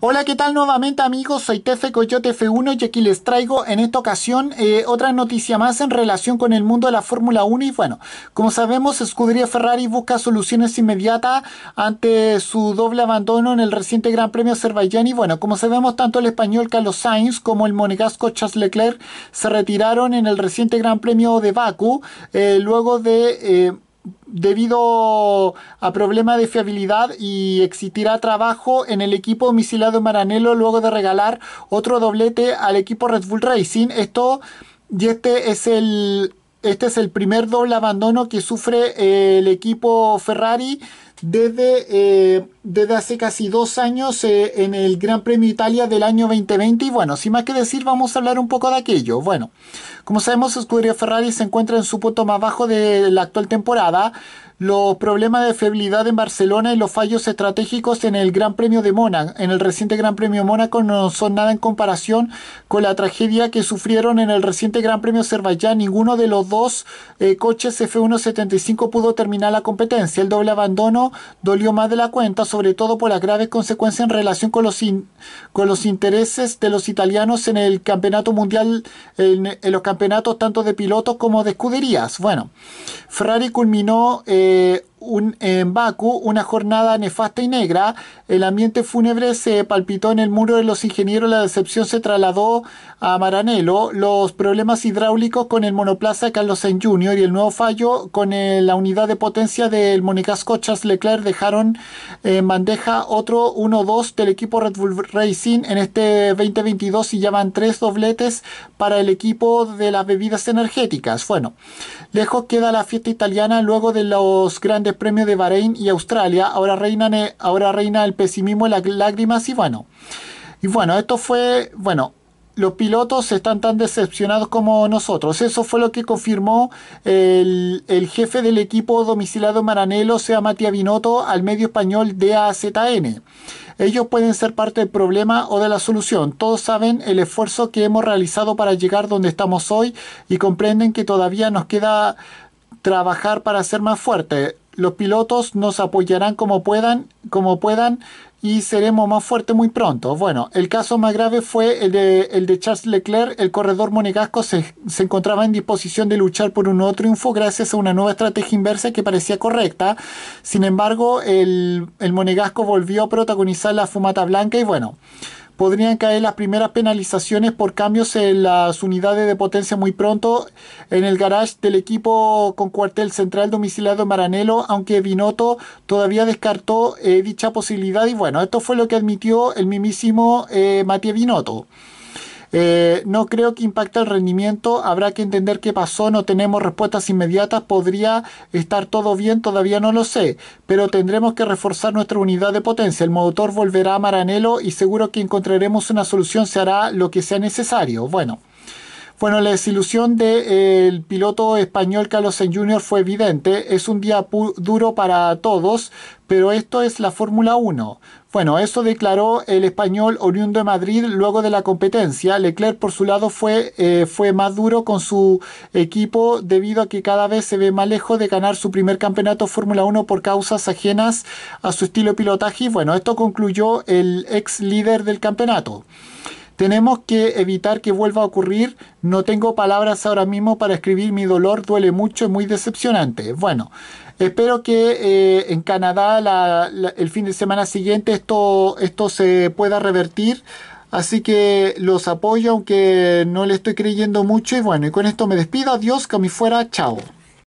Hola, ¿qué tal nuevamente amigos? Soy Tefe Coyote F1 y aquí les traigo en esta ocasión eh, otra noticia más en relación con el mundo de la Fórmula 1 y bueno, como sabemos, Scuderia Ferrari busca soluciones inmediatas ante su doble abandono en el reciente Gran Premio Azerbaiyán y bueno, como sabemos, tanto el español Carlos Sainz como el monegasco Charles Leclerc se retiraron en el reciente Gran Premio de Baku eh, luego de... Eh, debido a problemas de fiabilidad y existirá trabajo en el equipo misilado Maranello luego de regalar otro doblete al equipo Red Bull Racing. Esto y este es el este es el primer doble abandono que sufre el equipo Ferrari desde, eh, desde hace casi dos años eh, en el Gran Premio Italia del año 2020. Y bueno, sin más que decir, vamos a hablar un poco de aquello. Bueno, como sabemos, Scuderia Ferrari se encuentra en su punto más bajo de la actual temporada. Los problemas de fiabilidad en Barcelona y los fallos estratégicos en el Gran Premio de Mónaco, en el reciente Gran Premio de Mónaco, no son nada en comparación con la tragedia que sufrieron en el reciente Gran Premio de Azerbaiyán. Ninguno de los dos eh, coches F175 pudo terminar la competencia. El doble abandono dolió más de la cuenta, sobre todo por las graves consecuencias en relación con los, con los intereses de los italianos en el campeonato mundial, en, los campeonatos tanto de pilotos como de escuderías. Bueno, Ferrari culminó eh, en Baku una jornada nefasta y negra. El ambiente fúnebre se palpitó en el muro de los ingenieros. La decepción se trasladó a Maranello. Los problemas hidráulicos con el monoplaza Carlos Sainz Jr. y el nuevo fallo con eh, la unidad de potencia del Monegasco Charles Leclerc dejaron eh, en bandeja otro 1-2 del equipo Red Bull Racing en este 2022 y ya tres dobletes para el equipo de las bebidas energéticas. Bueno, lejos queda la fiesta italiana luego de los grandes premio de Bahrein y Australia. Ahora, reinan, ahora reina el pesimismo, las lágrimas y bueno. Y bueno, esto fue, bueno, los pilotos están tan decepcionados como nosotros. Eso fue lo que confirmó el, el jefe del equipo domiciliado Maranelo, sea Matías Binotto, al medio español DAZN. Ellos pueden ser parte del problema o de la solución. Todos saben el esfuerzo que hemos realizado para llegar donde estamos hoy y comprenden que todavía nos queda trabajar para ser más fuertes los pilotos nos apoyarán como puedan, como puedan y seremos más fuertes muy pronto. Bueno, el caso más grave fue el de, Charles Leclerc. El corredor monegasco se, se, encontraba en disposición de luchar por un nuevo triunfo gracias a una nueva estrategia inversa que parecía correcta. Sin embargo, el, el monegasco volvió a protagonizar la fumata blanca y bueno podrían caer las primeras penalizaciones por cambios en las unidades de potencia muy pronto en el garage del equipo con cuartel central domiciliado en Maranelo, aunque Binotto todavía descartó eh, dicha posibilidad y bueno, esto fue lo que admitió el mismísimo eh, Matías Binotto. Eh, no creo que impacte el rendimiento, habrá que entender qué pasó, no tenemos respuestas inmediatas, podría estar todo bien, todavía no lo sé, pero tendremos que reforzar nuestra unidad de potencia, el motor volverá a Maranelo y seguro que encontraremos una solución, se hará lo que sea necesario. Bueno. Bueno, la desilusión del de, eh, piloto español Carlos Sainz Jr. fue evidente. Es un día duro para todos, pero esto es la Fórmula 1. Bueno, eso declaró el español oriundo de Madrid luego de la competencia. Leclerc, por su lado, fue, eh, fue más duro con su equipo debido a que cada vez se ve más lejos de ganar su primer campeonato Fórmula 1 por causas ajenas a su estilo de pilotaje. Y bueno, esto concluyó el ex líder del campeonato. Tenemos que evitar que vuelva a ocurrir. No tengo palabras ahora mismo para escribir mi dolor. Duele mucho, es muy decepcionante. Bueno, espero que eh, en Canadá el fin de semana siguiente esto, esto se pueda revertir. Así que los apoyo, aunque no le estoy creyendo mucho. Y bueno, y con esto me despido. Adiós, que a fuera. Chao.